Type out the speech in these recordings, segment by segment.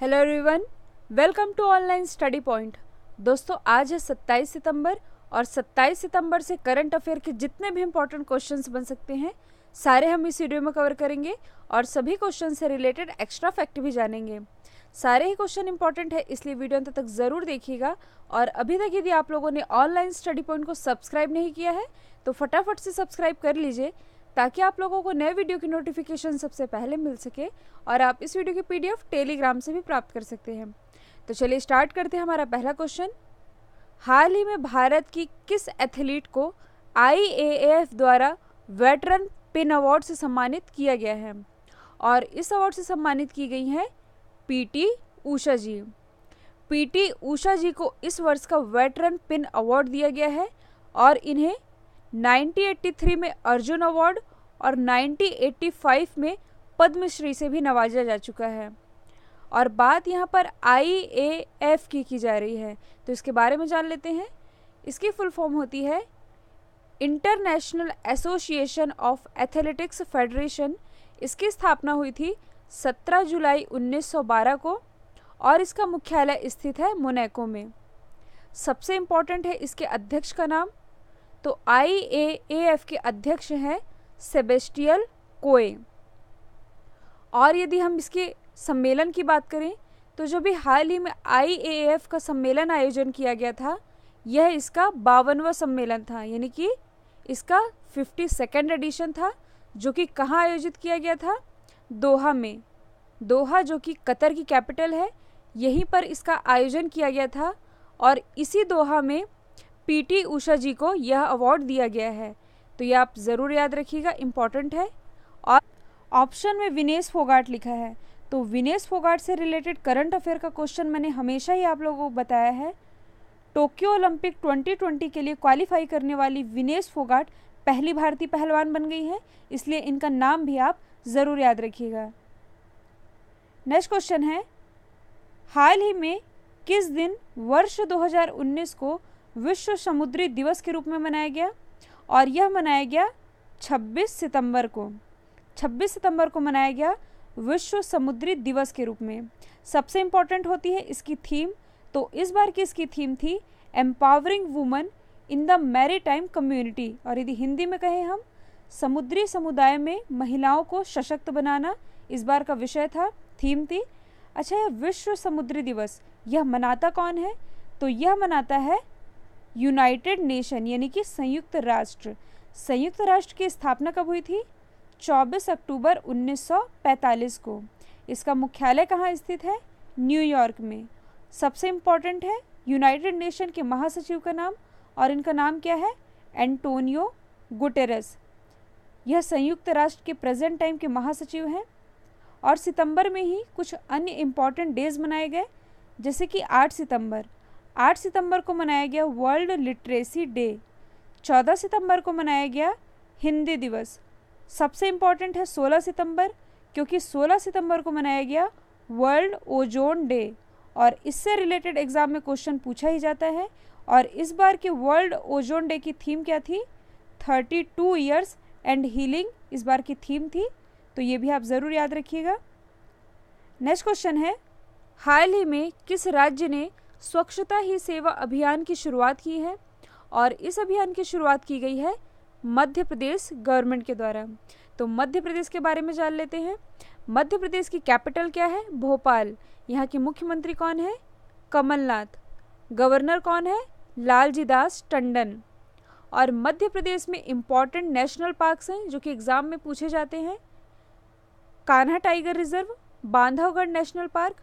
hello everyone welcome to online study point दोस्तों आज है 27 सितंबर और 27 सितंबर से करंट अफेयर के जितने भी इंपॉर्टेंट क्वेश्चंस बन सकते हैं सारे हम इस वीडियो में कवर करेंगे और सभी क्वेश्चन से रिलेटेड एक्स्ट्रा फैक्ट भी जानेंगे सारे ही क्वेश्चन इंपॉर्टेंट है इसलिए वीडियो अंत तक ज़रूर देखिएगा और अभी तक यदि आप लोगों ने ऑनलाइन स्टडी पॉइंट को सब्सक्राइब नहीं किया है तो फटाफट से सब्सक्राइब कर लीजिए ताकि आप लोगों को नए वीडियो की नोटिफिकेशन सबसे पहले मिल सके और आप इस वीडियो की पीडीएफ टेलीग्राम से भी प्राप्त कर सकते हैं तो चलिए स्टार्ट करते हैं हमारा पहला क्वेश्चन हाल ही में भारत की किस एथलीट को आई द्वारा वेटरन पिन अवार्ड से सम्मानित किया गया है और इस अवार्ड से सम्मानित की गई हैं पीटी ऊषा जी पीटी ऊषा जी को इस वर्ष का वेटरन पिन अवार्ड दिया गया है और इन्हें 1983 में अर्जुन अवार्ड और 1985 में पद्मश्री से भी नवाजा जा चुका है और बात यहाँ पर आई ए एफ की की जा रही है तो इसके बारे में जान लेते हैं इसकी फुल फॉर्म होती है international association of athletics federation इसकी स्थापना हुई थी 17 जुलाई 1912 को और इसका मुख्यालय स्थित है मोनेको में सबसे इम्पॉर्टेंट है इसके अध्यक्ष का नाम तो आई ए एफ के अध्यक्ष हैं सेबेस्टियल कोए और यदि हम इसके सम्मेलन की बात करें तो जो भी हाल ही में आई ए एफ़ का सम्मेलन आयोजन किया गया था यह इसका बावनवा सम्मेलन था यानी कि इसका फिफ्टी सेकेंड एडिशन था जो कि कहाँ आयोजित किया गया था दोहा में दोहा जो कि कतर की कैपिटल है यहीं पर इसका आयोजन किया गया था और इसी दोहा में पीटी उषा जी को यह अवार्ड दिया गया है तो यह आप ज़रूर याद रखिएगा इम्पॉर्टेंट है और ऑप्शन में विनेश फोगाट लिखा है तो विनेश फोगाट से रिलेटेड करंट अफेयर का क्वेश्चन मैंने हमेशा ही आप लोगों को बताया है टोक्यो ओलंपिक 2020 के लिए क्वालिफाई करने वाली विनेश फोगाट पहली भारतीय पहलवान बन गई है इसलिए इनका नाम भी आप ज़रूर याद रखिएगा नेक्स्ट क्वेश्चन है हाल ही में किस दिन वर्ष 2019 को विश्व समुद्री दिवस के रूप में मनाया गया और यह मनाया गया 26 सितंबर को 26 सितंबर को मनाया गया विश्व समुद्री दिवस के रूप में सबसे इम्पॉर्टेंट होती है इसकी थीम तो इस बार की इसकी थीम थी empowering women in the maritime community और यदि हिंदी में कहें हम समुद्री समुदाय में महिलाओं को सशक्त बनाना इस बार का विषय था थीम थी अच्छा यह विश्व समुद्री दिवस यह मनाता कौन है तो यह मनाता है यूनाइटेड नेशन यानी कि संयुक्त राष्ट्र संयुक्त राष्ट्र की स्थापना कब हुई थी 24 अक्टूबर 1945 को इसका मुख्यालय कहाँ स्थित है न्यूयॉर्क में सबसे इम्पॉर्टेंट है यूनाइटेड नेशन के महासचिव का नाम और इनका नाम क्या है एंटोनियो गुटेरस यह संयुक्त राष्ट्र के प्रेजेंट टाइम के महासचिव हैं और सितंबर में ही कुछ अन्य इम्पॉर्टेंट डेज मनाए गए जैसे कि 8 सितंबर 8 सितंबर को मनाया गया वर्ल्ड लिटरेसी डे 14 सितंबर को मनाया गया हिंदी दिवस सबसे इम्पॉर्टेंट है 16 सितंबर क्योंकि 16 सितंबर को मनाया गया वर्ल्ड ओजोन डे और इससे रिलेटेड एग्ज़ाम में क्वेश्चन पूछा ही जाता है और इस बार के वर्ल्ड ओजोन डे की थीम क्या थी 32 टू ईयर्स एंड हीलिंग इस बार की थीम थी तो ये भी आप ज़रूर याद रखिएगा नेक्स्ट क्वेश्चन है हाल ही में किस राज्य ने स्वच्छता ही सेवा अभियान की शुरुआत की है और इस अभियान की शुरुआत की गई है मध्य प्रदेश गवर्नमेंट के द्वारा तो मध्य प्रदेश के बारे में जान लेते हैं मध्य प्रदेश की कैपिटल क्या है भोपाल यहाँ के मुख्यमंत्री कौन है कमलनाथ गवर्नर कौन है लालजी दास टंडन और मध्य प्रदेश में इम्पॉर्टेंट नेशनल पार्क्स हैं जो कि एग्ज़ाम में पूछे जाते हैं Kanha tiger reserve Bandhavgarh national park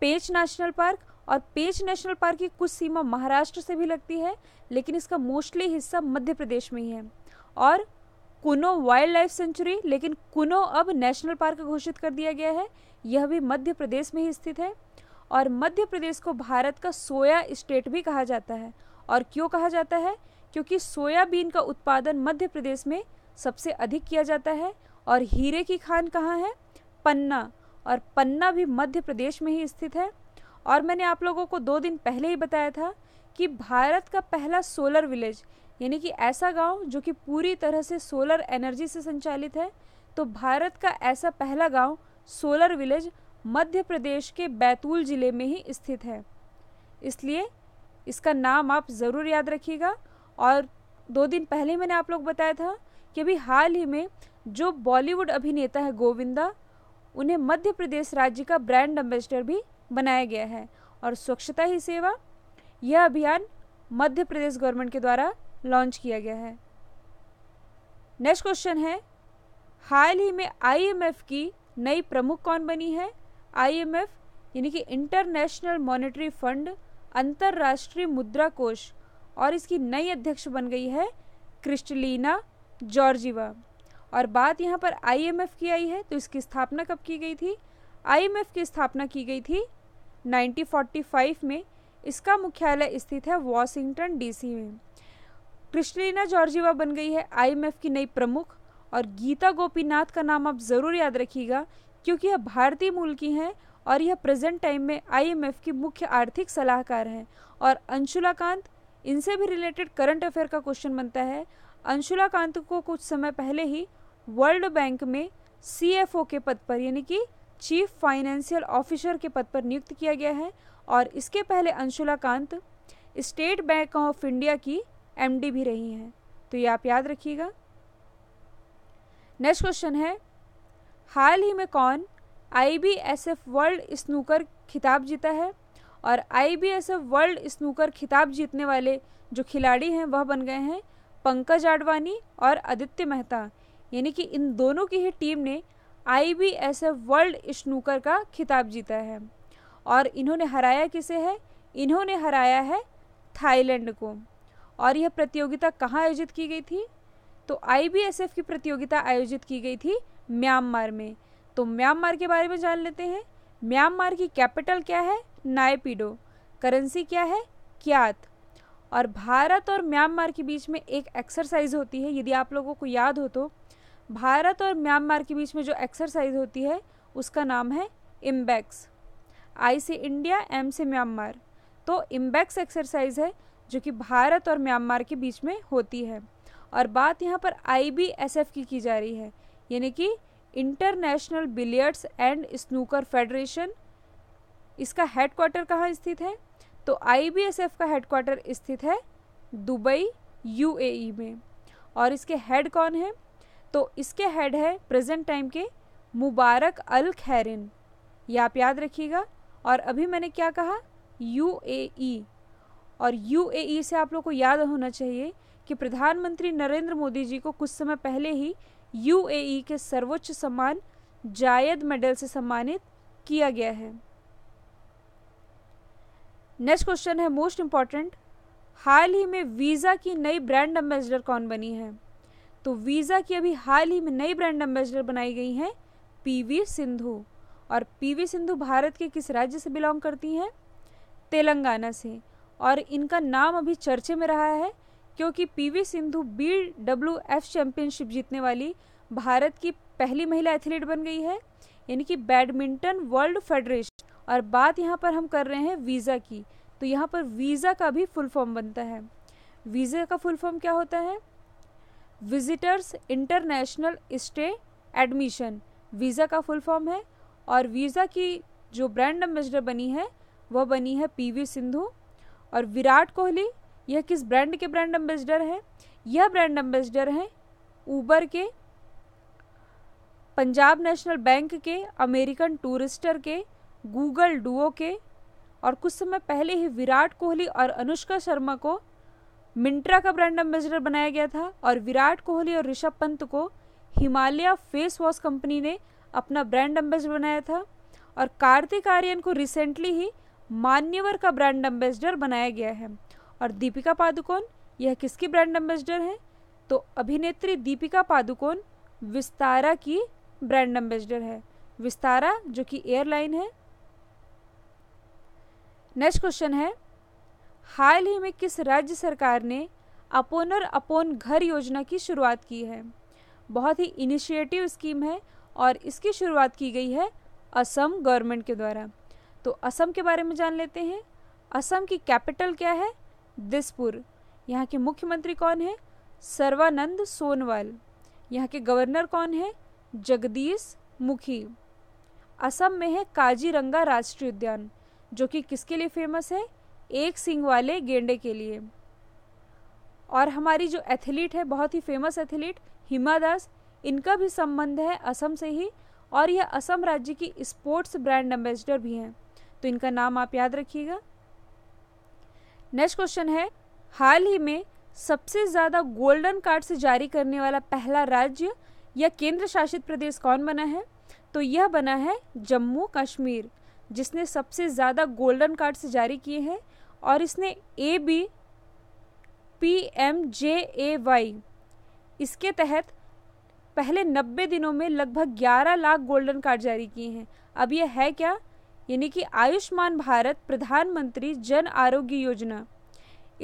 Pench national park और पेच नेशनल पार्क की कुछ सीमा महाराष्ट्र से भी लगती है लेकिन इसका मोस्टली हिस्सा मध्य प्रदेश में ही है और कुनो वाइल्ड लाइफ सेंचुरी लेकिन कुनो अब नेशनल पार्क घोषित कर दिया गया है यह भी मध्य प्रदेश में ही स्थित है और मध्य प्रदेश को भारत का सोया स्टेट भी कहा जाता है और क्यों कहा जाता है क्योंकि सोयाबीन का उत्पादन मध्य प्रदेश में सबसे अधिक किया जाता है और हीरे की खान कहाँ है पन्ना और पन्ना भी मध्य प्रदेश में ही स्थित है और मैंने आप लोगों को दो दिन पहले ही बताया था कि भारत का पहला सोलर विलेज यानी कि ऐसा गांव जो कि पूरी तरह से सोलर एनर्जी से संचालित है तो भारत का ऐसा पहला गांव सोलर विलेज मध्य प्रदेश के बैतूल ज़िले में ही स्थित है इसलिए इसका नाम आप ज़रूर याद रखिएगा और दो दिन पहले मैंने आप लोग बताया था कि अभी हाल ही में जो बॉलीवुड अभिनेता है गोविंदा उन्हें मध्य प्रदेश राज्य का ब्रांड एम्बेसडर भी बनाया गया है और स्वच्छता ही सेवा यह अभियान मध्य प्रदेश गवर्नमेंट के द्वारा लॉन्च किया गया है नेक्स्ट क्वेश्चन है हाल ही में आईएमएफ की नई प्रमुख कौन बनी है आईएमएफ यानी कि इंटरनेशनल मॉनेटरी फंड अंतर्राष्ट्रीय मुद्रा कोष और इसकी नई अध्यक्ष बन गई है क्रिस्टलीना जॉर्जिवा और बात यहाँ पर आईएमएफ की आई है तो इसकी स्थापना कब की गई थी आईएमएफ की स्थापना की गई थी 1945 में इसका मुख्यालय स्थित है वॉशिंगटन डीसी में क्रिस्टलिना जॉर्जिवा बन गई है आईएमएफ की नई प्रमुख और गीता गोपीनाथ का नाम आप ज़रूर याद रखिएगा क्योंकि यह भारतीय मूल की हैं और यह प्रेजेंट टाइम में आईएमएफ की मुख्य आर्थिक सलाहकार हैं और अंशुला कांत इनसे भी रिलेटेड करंट अफेयर का क्वेश्चन बनता है अंशुला कांत को कुछ समय पहले ही वर्ल्ड बैंक में सी के पद पर यानी कि चीफ फाइनेंशियल ऑफिसर के पद पर नियुक्त किया गया है और इसके पहले Anshula Kant State Bank of India की एमडी भी रही हैं तो ये आप याद रखिएगा नेक्स्ट क्वेश्चन है हाल ही में कौन आईबीएसएफ वर्ल्ड स्नूकर खिताब जीता है और आईबीएसएफ वर्ल्ड स्नूकर खिताब जीतने वाले जो खिलाड़ी हैं वह बन गए हैं पंकज आडवाणी और आदित्य मेहता यानी कि इन दोनों की ही टीम ने I B S F world snooker का खिताब जीता है और इन्होंने हराया किसे है इन्होंने हराया है थाईलैंड को और यह प्रतियोगिता कहाँ आयोजित की गई थी तो आई बी एस एफ की प्रतियोगिता आयोजित की गई थी म्यांमार में तो म्यांमार के बारे में जान लेते हैं म्यांमार की कैपिटल क्या है नायपीडो करेंसी क्या है क्यात और भारत और म्यांमार के बीच में एक एक्सरसाइज होती है यदि आप लोगों को याद हो तो भारत और म्यांमार के बीच में जो एक्सरसाइज होती है उसका नाम है इम्बैक्स आई से इंडिया एम से म्यांमार तो इम्बैक्स एक्सरसाइज है जो कि भारत और म्यांमार के बीच में होती है और बात यहाँ पर आईबीएसएफ की की जा रही है यानी कि international billiards and snooker federation इसका हेडक्वार्टर कहाँ स्थित है तो एफ का हेडक्वार्टर स्थित है दुबई यूएई e में और इसके हेड कौन है तो इसके हेड है प्रेजेंट टाइम के मुबारक अल खैरिन ये आप याद रखिएगा और अभी मैंने क्या कहा यू ए ई और यू ए ई से आप लोग को याद होना चाहिए कि प्रधानमंत्री नरेंद्र मोदी जी को कुछ समय पहले ही यू ए ई के सर्वोच्च सम्मान जायद मेडल से सम्मानित किया गया है नेक्स्ट क्वेश्चन है मोस्ट इम्पॉर्टेंट हाल ही में वीज़ा की नई ब्रांड एम्बेसडर कौन बनी है तो वीज़ा की अभी हाल ही में नई ब्रांड एम्बेसडर बनाई गई हैं पीवी सिंधु और पीवी सिंधु भारत के किस राज्य से बिलोंग करती हैं तेलंगाना से और इनका नाम अभी चर्चे में रहा है क्योंकि PV Sindhu B W F championship जीतने वाली भारत की पहली महिला एथलीट बन गई है यानी कि बैडमिंटन वर्ल्ड फेडरेशन और बात यहाँ पर हम कर रहे हैं वीज़ा की तो यहाँ पर वीज़ा का भी फुल फॉर्म बनता है वीज़ा का फुल फॉर्म क्या होता है visitors international stay admission visa का फुल फॉर्म है और वीज़ा की जो ब्रांड एम्बेसडर बनी है वह बनी है पीवी सिंधु और विराट कोहली यह किस ब्रांड के ब्रांड एम्बेसडर हैं यह ब्रांड एम्बेसडर हैं ऊबर के पंजाब नेशनल बैंक के अमेरिकन टूरिस्टर के गूगल डुओ के और कुछ समय पहले ही विराट कोहली और अनुष्का शर्मा को मिंट्रा का ब्रांड एम्बेसडर बनाया गया था और विराट कोहली और ऋषभ पंत को हिमालय फेस वॉश कंपनी ने अपना ब्रांड एम्बेसडर बनाया था और कार्तिक आर्यन को रिसेंटली ही मान्यवर का ब्रांड एम्बेसडर बनाया गया है और दीपिका पादुकोण यह किसकी ब्रांड एम्बेसडर है तो अभिनेत्री दीपिका पादुकोण विस्तारा की ब्रांड एम्बेसडर है विस्तारा जो कि एयरलाइन है नेक्स्ट क्वेश्चन है हाल ही में किस राज्य सरकार ने अपोन और अपोन घर योजना की शुरुआत की है बहुत ही इनिशिएटिव स्कीम है और इसकी शुरुआत की गई है असम गवर्नमेंट के द्वारा तो असम के बारे में जान लेते हैं असम की कैपिटल क्या है दिसपुर यहाँ के मुख्यमंत्री कौन है सर्वानंद सोनवाल यहाँ के गवर्नर कौन है जगदीश मुखी असम में है काजीरंगा राष्ट्रीय उद्यान जो कि किसके लिए फेमस है एक सिंग वाले गेंडे के लिए और हमारी जो एथलीट है बहुत ही फेमस एथलीट हिमा दास इनका भी संबंध है असम से ही और यह असम राज्य की स्पोर्ट्स ब्रांड एम्बेसडर भी हैं तो इनका नाम आप याद रखिएगा नेक्स्ट क्वेश्चन है हाल ही में सबसे ज़्यादा गोल्डन कार्ड से जारी करने वाला पहला राज्य या केंद्र शासित प्रदेश कौन बना है तो यह बना है जम्मू कश्मीर जिसने सबसे ज़्यादा गोल्डन कार्ड से जारी किए हैं और इसने A B P M J A Y इसके तहत पहले 90 दिनों में लगभग 11 लाख गोल्डन कार्ड जारी किए हैं अब यह है क्या यानी कि आयुष्मान भारत प्रधानमंत्री जन आरोग्य योजना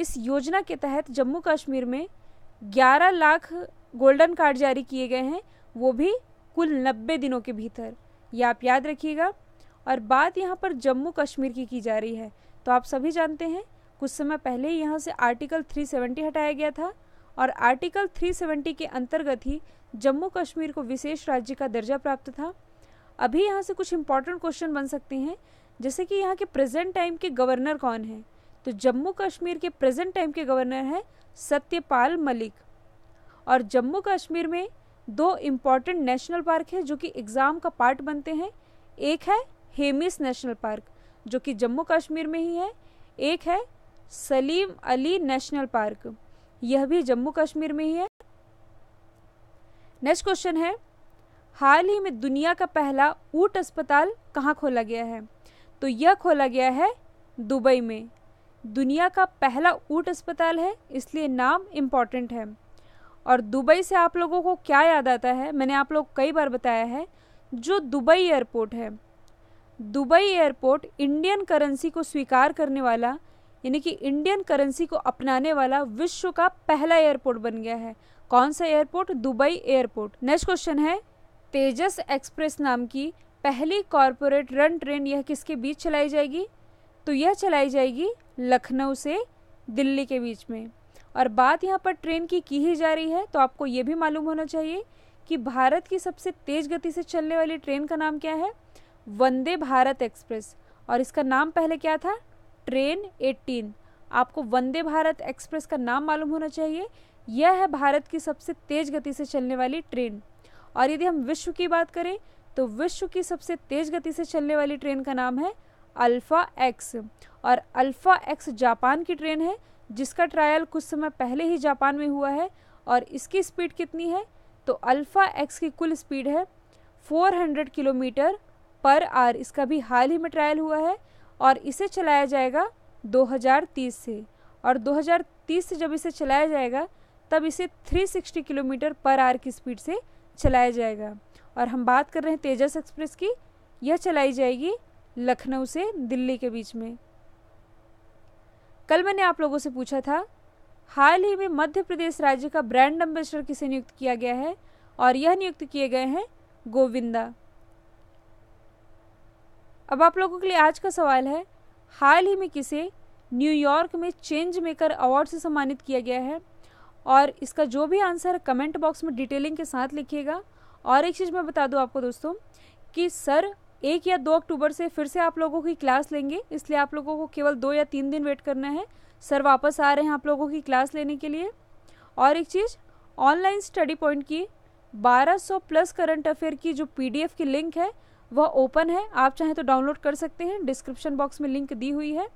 इस योजना के तहत जम्मू कश्मीर में 11 लाख गोल्डन कार्ड जारी किए गए हैं वो भी कुल 90 दिनों के भीतर ये आप याद रखिएगा और बात यहाँ पर जम्मू कश्मीर की की जा रही है तो आप सभी जानते हैं कुछ समय पहले ही यहाँ से आर्टिकल 370 हटाया गया था और आर्टिकल 370 के अंतर्गत ही जम्मू कश्मीर को विशेष राज्य का दर्जा प्राप्त था अभी यहाँ से कुछ इंपॉर्टेंट क्वेश्चन बन सकते हैं जैसे कि यहाँ के प्रेजेंट टाइम के गवर्नर कौन हैं तो जम्मू कश्मीर के प्रेजेंट टाइम के गवर्नर हैं सत्यपाल मलिक और जम्मू कश्मीर में दो इम्पॉर्टेंट नेशनल पार्क हैं जो कि एग्ज़ाम का पार्ट बनते हैं एक है हेमिस नेशनल पार्क जो कि जम्मू कश्मीर में ही है एक है सलीम अली नेशनल पार्क यह भी जम्मू कश्मीर में ही है नेक्स्ट क्वेश्चन है हाल ही में दुनिया का पहला ऊट अस्पताल कहाँ खोला गया है तो यह खोला गया है दुबई में दुनिया का पहला ऊट अस्पताल है इसलिए नाम इम्पॉर्टेंट है और दुबई से आप लोगों को क्या याद आता है मैंने आप लोग कई बार बताया है जो दुबई एयरपोर्ट है दुबई एयरपोर्ट इंडियन करेंसी को स्वीकार करने वाला यानी कि इंडियन करेंसी को अपनाने वाला विश्व का पहला एयरपोर्ट बन गया है कौन सा airport Dubai airport next question है तेजस एक्सप्रेस नाम की पहली कॉरपोरेट रन ट्रेन यह किसके बीच चलाई जाएगी तो यह चलाई जाएगी लखनऊ से दिल्ली के बीच में और बात यहाँ पर ट्रेन की की ही जा रही है तो आपको ये भी मालूम होना चाहिए कि भारत की सबसे तेज़ गति से चलने वाली ट्रेन का नाम क्या है वंदे भारत एक्सप्रेस और इसका नाम पहले क्या था ट्रेन 18 आपको वंदे भारत एक्सप्रेस का नाम मालूम होना चाहिए यह है भारत की सबसे तेज़ गति से चलने वाली ट्रेन और यदि हम विश्व की बात करें तो विश्व की सबसे तेज़ गति से चलने वाली ट्रेन का नाम है अल्फ़ा एक्स और अल्फ़ा एक्स जापान की ट्रेन है जिसका ट्रायल कुछ समय पहले ही जापान में हुआ है और इसकी स्पीड कितनी है तो अल्फ़ा एक्स की कुल स्पीड है 400 किलोमीटर पर आर इसका भी हाल ही में ट्रायल हुआ है और इसे चलाया जाएगा 2030 से और 2030 से जब इसे चलाया जाएगा तब इसे 360 किलोमीटर पर आर की स्पीड से चलाया जाएगा और हम बात कर रहे हैं तेजस एक्सप्रेस की यह चलाई जाएगी लखनऊ से दिल्ली के बीच में कल मैंने आप लोगों से पूछा था हाल ही में मध्य प्रदेश राज्य का ब्रांड एम्बेसडर किसे नियुक्त किया गया है और यह नियुक्त किए गए हैं गोविंदा अब आप लोगों के लिए आज का सवाल है हाल ही में किसे न्यूयॉर्क में चेंज मेकर अवार्ड से सम्मानित किया गया है और इसका जो भी आंसर है कमेंट बॉक्स में डिटेलिंग के साथ लिखिएगा और एक चीज़ मैं बता दूँ आपको दोस्तों कि सर एक या दो अक्टूबर से फिर से आप लोगों की क्लास लेंगे इसलिए आप लोगों को केवल दो या तीन दिन वेट करना है सर वापस आ रहे हैं आप लोगों की क्लास लेने के लिए और एक चीज़ ऑनलाइन स्टडी पॉइंट की 1200 प्लस करंट अफेयर की जो पीडीएफ की लिंक है वह ओपन है आप चाहें तो डाउनलोड कर सकते हैं डिस्क्रिप्शन बॉक्स में लिंक दी हुई है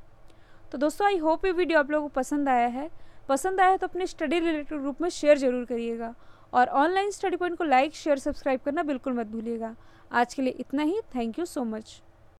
तो दोस्तों आई होप ये वीडियो आप लोगों को पसंद आया है पसंद आया है तो अपने स्टडी रिलेटेड ग्रुप में शेयर जरूर करिएगा और ऑनलाइन स्टडी पॉइंट को लाइक शेयर सब्सक्राइब करना बिल्कुल मत भूलिएगा आज के लिए इतना ही थैंक यू सो मच